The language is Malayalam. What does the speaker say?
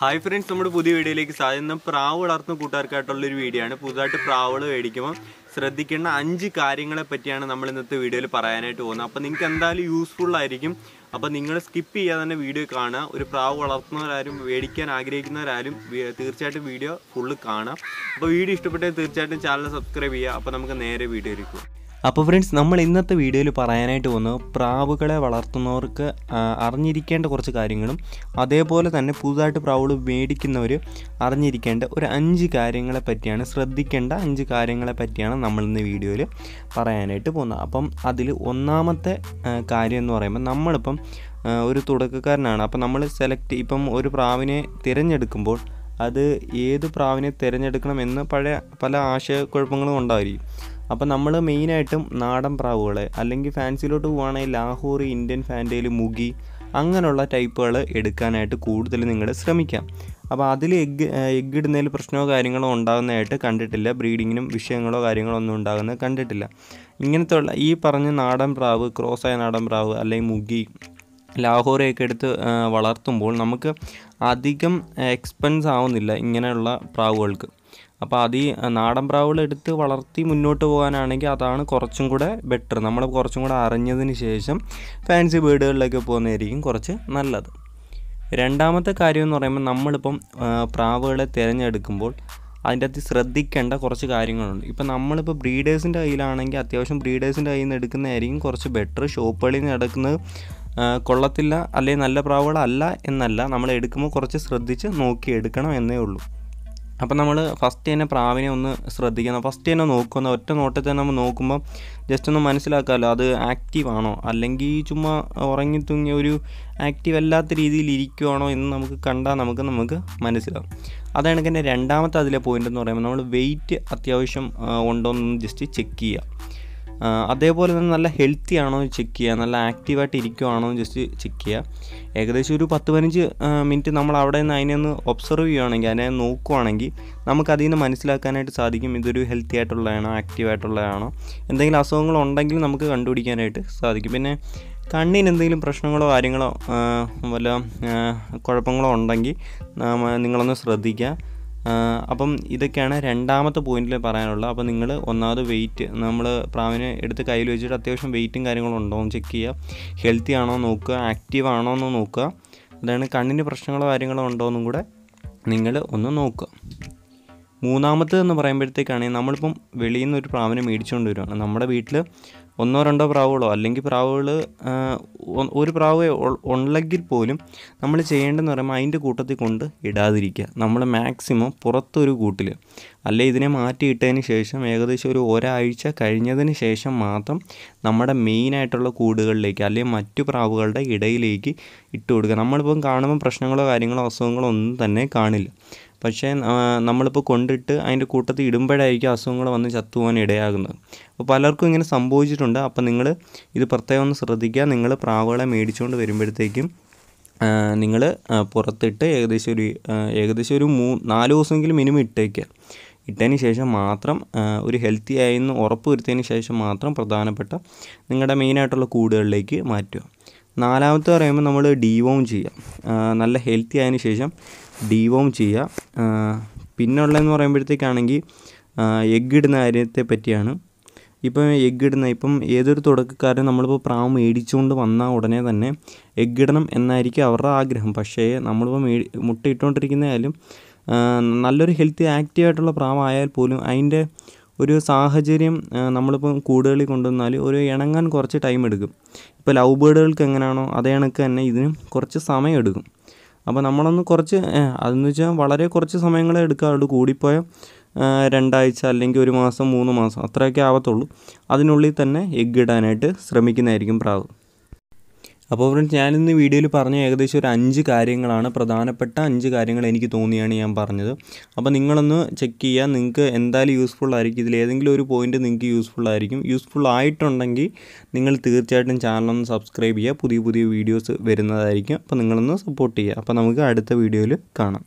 ഹായ് ഫ്രണ്ട്സ് നമ്മുടെ പുതിയ വീഡിയോയിലേക്ക് സാധിക്കുന്ന പ്രാവ് വളർത്തുന്ന കൂട്ടുകാർക്കായിട്ടുള്ളൊരു വീഡിയോ ആണ് പുതുതായിട്ട് പ്രാവുകൾ മേടിക്കുമ്പോൾ ശ്രദ്ധിക്കേണ്ട അഞ്ച് കാര്യങ്ങളെ പറ്റിയാണ് നമ്മൾ ഇന്നത്തെ വീഡിയോയിൽ പറയാനായിട്ട് പോകുന്നത് അപ്പോൾ നിങ്ങൾക്ക് എന്തായാലും യൂസ്ഫുൾ ആയിരിക്കും അപ്പോൾ നിങ്ങൾ സ്കിപ്പ് ചെയ്യാതെ തന്നെ വീഡിയോ കാണുക ഒരു പ്രാവ് വളർത്തുന്നവരാരും മേടിക്കാൻ ആഗ്രഹിക്കുന്നവരാരും തീർച്ചയായിട്ടും വീഡിയോ ഫുള്ള് കാണാം അപ്പോൾ വീഡിയോ ഇഷ്ടപ്പെട്ടാൽ തീർച്ചയായിട്ടും ചാനൽ സബ്സ്ക്രൈബ് ചെയ്യുക അപ്പോൾ നമുക്ക് നേരെ വീഡിയോയിലേക്ക് അപ്പോൾ ഫ്രണ്ട്സ് നമ്മൾ ഇന്നത്തെ വീഡിയോയിൽ പറയാനായിട്ട് വന്നു പ്രാവുകളെ വളർത്തുന്നവർക്ക് അറിഞ്ഞിരിക്കേണ്ട കുറച്ച് കാര്യങ്ങളും അതേപോലെ തന്നെ പുതുതായിട്ട് പ്രാവുകൾ മേടിക്കുന്നവർ അറിഞ്ഞിരിക്കേണ്ട ഒരു അഞ്ച് കാര്യങ്ങളെ പറ്റിയാണ് ശ്രദ്ധിക്കേണ്ട അഞ്ച് കാര്യങ്ങളെ പറ്റിയാണ് നമ്മൾ ഇന്ന് വീഡിയോയിൽ പറയാനായിട്ട് പോകുന്നത് അപ്പം അതിൽ ഒന്നാമത്തെ കാര്യം എന്ന് പറയുമ്പോൾ നമ്മളിപ്പം ഒരു തുടക്കക്കാരനാണ് അപ്പം നമ്മൾ സെലക്ട് ഇപ്പം ഒരു പ്രാവിനെ തിരഞ്ഞെടുക്കുമ്പോൾ അത് ഏത് പ്രാവിനെ തിരഞ്ഞെടുക്കണം എന്ന് പഴയ പല ആശയക്കുഴപ്പങ്ങളും ഉണ്ടായിരിക്കും അപ്പോൾ നമ്മൾ മെയിനായിട്ടും നാടൻ പ്രാവുകളെ അല്ലെങ്കിൽ ഫാൻസിയിലോട്ട് പോവുകയാണെങ്കിൽ ലാഹോറി ഇന്ത്യൻ ഫാൻറ്റയിൽ മുഗി അങ്ങനെയുള്ള ടൈപ്പുകൾ എടുക്കാനായിട്ട് കൂടുതൽ നിങ്ങൾ ശ്രമിക്കാം അപ്പോൾ അതിൽ എഗ്ഗ് എഗ് ഇടുന്നതിൽ പ്രശ്നമോ കാര്യങ്ങളോ ഉണ്ടാകുന്നതായിട്ട് കണ്ടിട്ടില്ല ബ്രീഡിങ്ങിനും വിഷയങ്ങളോ കാര്യങ്ങളോ ഒന്നും ഉണ്ടാകുന്നത് കണ്ടിട്ടില്ല ഇങ്ങനത്തെ ഉള്ള ഈ പറഞ്ഞ നാടൻ പ്രാവ് ക്രോസായ നാടൻ പ്രാവ് അല്ലെങ്കിൽ മുഗി ലാഹോറിയൊക്കെ എടുത്ത് വളർത്തുമ്പോൾ നമുക്ക് അധികം എക്സ്പെൻസ് ആവുന്നില്ല ഇങ്ങനെയുള്ള പ്രാവുകൾക്ക് അപ്പോൾ അത് ഈ നാടൻ പ്രാവുകളെടുത്ത് എടുത്ത് വളർത്തി മുന്നോട്ട് പോകാനാണെങ്കിൽ അതാണ് കുറച്ചും കൂടെ ബെറ്റർ നമ്മൾ കുറച്ചും കൂടെ അറിഞ്ഞതിന് ശേഷം ഫാൻസി ബേഡുകളിലൊക്കെ പോകുന്നതായിരിക്കും കുറച്ച് നല്ലത് രണ്ടാമത്തെ കാര്യം എന്ന് പറയുമ്പോൾ നമ്മളിപ്പം പ്രാവുകളെ തിരഞ്ഞെടുക്കുമ്പോൾ അതിൻ്റെ അകത്ത് ശ്രദ്ധിക്കേണ്ട കുറച്ച് കാര്യങ്ങളുണ്ട് ഇപ്പം നമ്മളിപ്പോൾ ബ്രീഡേഴ്സിൻ്റെ കയ്യിലാണെങ്കിൽ അത്യാവശ്യം ബ്രീഡേഴ്സിൻ്റെ കയ്യിൽ നിന്ന് എടുക്കുന്നതായിരിക്കും കുറച്ച് ബെറ്റർ ഷോപ്പുകളിൽ നിന്ന് എടുക്കുന്നത് കൊള്ളത്തില്ല അല്ലെങ്കിൽ നല്ല പ്രാവുകളല്ല എന്നല്ല നമ്മൾ എടുക്കുമ്പോൾ കുറച്ച് ശ്രദ്ധിച്ച് നോക്കി എടുക്കണം എന്നേ ഉള്ളൂ അപ്പം നമ്മൾ ഫസ്റ്റ് തന്നെ പ്രാവിനെ ഒന്ന് ശ്രദ്ധിക്കണം ഫസ്റ്റ് തന്നെ നോക്കുന്ന ഒറ്റ നോട്ടത്തിൽ നമ്മൾ നോക്കുമ്പോൾ ജസ്റ്റ് ഒന്ന് മനസ്സിലാക്കാമല്ലോ അത് ആക്റ്റീവ് ആണോ അല്ലെങ്കിൽ ചുമ്മാ ഉറങ്ങി തൂങ്ങിയ ഒരു ആക്റ്റീവ് അല്ലാത്ത രീതിയിൽ ഇരിക്കുവാണോ എന്ന് നമുക്ക് കണ്ടാൽ നമുക്ക് നമുക്ക് മനസ്സിലാവും അതാണ് എൻ്റെ രണ്ടാമത്തെ അതിലെ പോയിൻ്റ് എന്ന് പറയുമ്പോൾ നമ്മൾ വെയിറ്റ് അത്യാവശ്യം ഉണ്ടോ എന്ന് ജസ്റ്റ് ചെക്ക് ചെയ്യുക അതേപോലെ തന്നെ നല്ല ഹെൽത്തി ആണോ ചെക്ക് ചെയ്യുക നല്ല ആക്റ്റീവായിട്ട് ഇരിക്കുവാണോ എന്ന് ജസ്റ്റ് ചെക്ക് ചെയ്യുക ഏകദേശം ഒരു പത്ത് പതിനഞ്ച് മിനിറ്റ് നമ്മൾ അവിടെ നിന്ന് അതിനെ ഒന്ന് ഒബ്സർവ് ചെയ്യുകയാണെങ്കിൽ അതിനെ നോക്കുവാണെങ്കിൽ നമുക്കതിൽ നിന്ന് മനസ്സിലാക്കാനായിട്ട് സാധിക്കും ഇതൊരു ഹെൽത്തി ആയിട്ടുള്ളതാണോ ആക്റ്റീവായിട്ടുള്ളതാണോ എന്തെങ്കിലും അസുഖങ്ങളുണ്ടെങ്കിൽ നമുക്ക് കണ്ടുപിടിക്കാനായിട്ട് സാധിക്കും പിന്നെ കണ്ണിന് എന്തെങ്കിലും പ്രശ്നങ്ങളോ കാര്യങ്ങളോ വല്ല കുഴപ്പങ്ങളോ ഉണ്ടെങ്കിൽ നിങ്ങളൊന്ന് ശ്രദ്ധിക്കുക അപ്പം ഇതൊക്കെയാണ് രണ്ടാമത്തെ പോയിന്റിൽ പറയാനുള്ളത് അപ്പോൾ നിങ്ങൾ ഒന്നാമത് വെയിറ്റ് നമ്മൾ പ്രാവിനെ എടുത്ത് കയ്യിൽ വെച്ചിട്ട് അത്യാവശ്യം വെയിറ്റും കാര്യങ്ങളും ഉണ്ടോ എന്ന് ചെക്ക് ചെയ്യുക ഹെൽത്തി ആണോ നോക്കുക ആക്റ്റീവ് ആണോ എന്ന് നോക്കുക അതാണ് കണ്ണിന് പ്രശ്നങ്ങളോ കാര്യങ്ങളോ ഉണ്ടോയെന്നും കൂടെ നിങ്ങൾ ഒന്ന് നോക്കുക എന്ന് പറയുമ്പോഴത്തേക്കാണെങ്കിൽ നമ്മളിപ്പം വെളിയിൽ നിന്ന് ഒരു പ്രാവിനെ മേടിച്ചുകൊണ്ട് വരുവാണ് നമ്മുടെ വീട്ടിൽ ഒന്നോ രണ്ടോ പ്രാവുകളോ അല്ലെങ്കിൽ പ്രാവുകൾ ഒരു പ്രാവ് ഉണ്ടെങ്കിൽ പോലും നമ്മൾ ചെയ്യേണ്ടതെന്ന് പറയുമ്പോൾ അതിൻ്റെ കൂട്ടത്തിൽ കൊണ്ട് ഇടാതിരിക്കുക നമ്മൾ മാക്സിമം പുറത്തൊരു കൂട്ടിൽ അല്ലെ ഇതിനെ മാറ്റിയിട്ടതിന് ശേഷം ഏകദേശം ഒരു ഒരാഴ്ച കഴിഞ്ഞതിന് ശേഷം മാത്രം നമ്മുടെ മെയിനായിട്ടുള്ള കൂടുകളിലേക്ക് അല്ലെങ്കിൽ മറ്റു പ്രാവുകളുടെ ഇടയിലേക്ക് ഇട്ട് കൊടുക്കുക നമ്മളിപ്പം കാണുമ്പോൾ പ്രശ്നങ്ങളോ കാര്യങ്ങളോ അസുഖങ്ങളോ ഒന്നും തന്നെ കാണില്ല പക്ഷേ നമ്മളിപ്പോൾ കൊണ്ടിട്ട് അതിൻ്റെ കൂട്ടത്തിൽ ഇടുമ്പോഴായിരിക്കും അസുഖങ്ങൾ വന്ന് ചത്തുപോകാൻ ഇടയാകുന്നത് അപ്പോൾ പലർക്കും ഇങ്ങനെ സംഭവിച്ചിട്ടുണ്ട് അപ്പോൾ നിങ്ങൾ ഇത് പ്രത്യേകം ഒന്ന് ശ്രദ്ധിക്കുക നിങ്ങൾ പ്രാവുകളെ മേടിച്ചുകൊണ്ട് വരുമ്പോഴത്തേക്കും നിങ്ങൾ പുറത്തിട്ട് ഏകദേശം ഒരു ഏകദേശം ഒരു മൂ നാല് ദിവസമെങ്കിലും മിനിമം ഇട്ടേക്കുക ഇട്ടതിന് ശേഷം മാത്രം ഒരു ഹെൽത്തി ആയെന്ന് ഉറപ്പ് വരുത്തിയതിന് ശേഷം മാത്രം പ്രധാനപ്പെട്ട നിങ്ങളുടെ മെയിനായിട്ടുള്ള കൂടുകളിലേക്ക് മാറ്റുക നാലാമത്തെ പറയുമ്പോൾ നമ്മൾ ഡീവോം ചെയ്യുക നല്ല ഹെൽത്തി ആയതിനു ശേഷം ഡീവോം ചെയ്യുക പിന്നുള്ളതെന്ന് പറയുമ്പോഴത്തേക്കാണെങ്കിൽ എഗ്ഗ് ഇടുന്ന കാര്യത്തെ പറ്റിയാണ് ഇപ്പം എഗ്ഗ് ഇടുന്ന ഇപ്പം ഏതൊരു തുടക്കക്കാരൻ നമ്മളിപ്പോൾ പ്രാവ് മേടിച്ചുകൊണ്ട് വന്നാൽ ഉടനെ തന്നെ എഗ്ഗ് ഇടണം എന്നായിരിക്കും അവരുടെ ആഗ്രഹം പക്ഷേ നമ്മളിപ്പോൾ മേടി മുട്ട ഇട്ടുകൊണ്ടിരിക്കുന്നതായാലും നല്ലൊരു ഹെൽത്തി ആക്റ്റീവായിട്ടുള്ള പ്രാവായാൽ പോലും അതിൻ്റെ ഒരു സാഹചര്യം നമ്മളിപ്പം കൂടുതലിൽ കൊണ്ടുവന്നാൽ ഒരു ഇണങ്ങാൻ കുറച്ച് ടൈം എടുക്കും ഇപ്പോൾ ലവ് ബേഡുകൾക്ക് എങ്ങനെയാണോ അതേ കണക്ക് തന്നെ ഇതിന് കുറച്ച് സമയം എടുക്കും അപ്പോൾ നമ്മളൊന്ന് കുറച്ച് അതെന്ന് വെച്ചാൽ വളരെ കുറച്ച് സമയങ്ങളെ എടുക്കാറുള്ളൂ കൂടിപ്പോയാൽ രണ്ടാഴ്ച അല്ലെങ്കിൽ ഒരു മാസം മൂന്ന് മാസം അത്രയൊക്കെ ആവത്തുള്ളൂ അതിനുള്ളിൽ തന്നെ എഗ്ഗ് ഇടാനായിട്ട് ശ്രമിക്കുന്നതായിരിക്കും പ്രാവ് അപ്പോൾ ഫ്രണ്ട്സ് ഞാനിന്ന് വീഡിയോയിൽ പറഞ്ഞ ഏകദേശം ഒരു അഞ്ച് കാര്യങ്ങളാണ് പ്രധാനപ്പെട്ട അഞ്ച് കാര്യങ്ങൾ എനിക്ക് തോന്നിയാണ് ഞാൻ പറഞ്ഞത് അപ്പോൾ നിങ്ങളൊന്ന് ചെക്ക് ചെയ്യുക നിങ്ങൾക്ക് എന്തായാലും യൂസ്ഫുൾ ആയിരിക്കും ഇതിൽ ഏതെങ്കിലും ഒരു പോയിന്റ് നിങ്ങൾക്ക് യൂസ്ഫുൾ ആയിരിക്കും യൂസ്ഫുൾ ആയിട്ടുണ്ടെങ്കിൽ നിങ്ങൾ തീർച്ചയായിട്ടും ചാനലൊന്ന് സബ്സ്ക്രൈബ് ചെയ്യുക പുതിയ പുതിയ വീഡിയോസ് വരുന്നതായിരിക്കും അപ്പോൾ നിങ്ങളൊന്ന് സപ്പോർട്ട് ചെയ്യുക അപ്പോൾ നമുക്ക് അടുത്ത വീഡിയോയിൽ കാണാം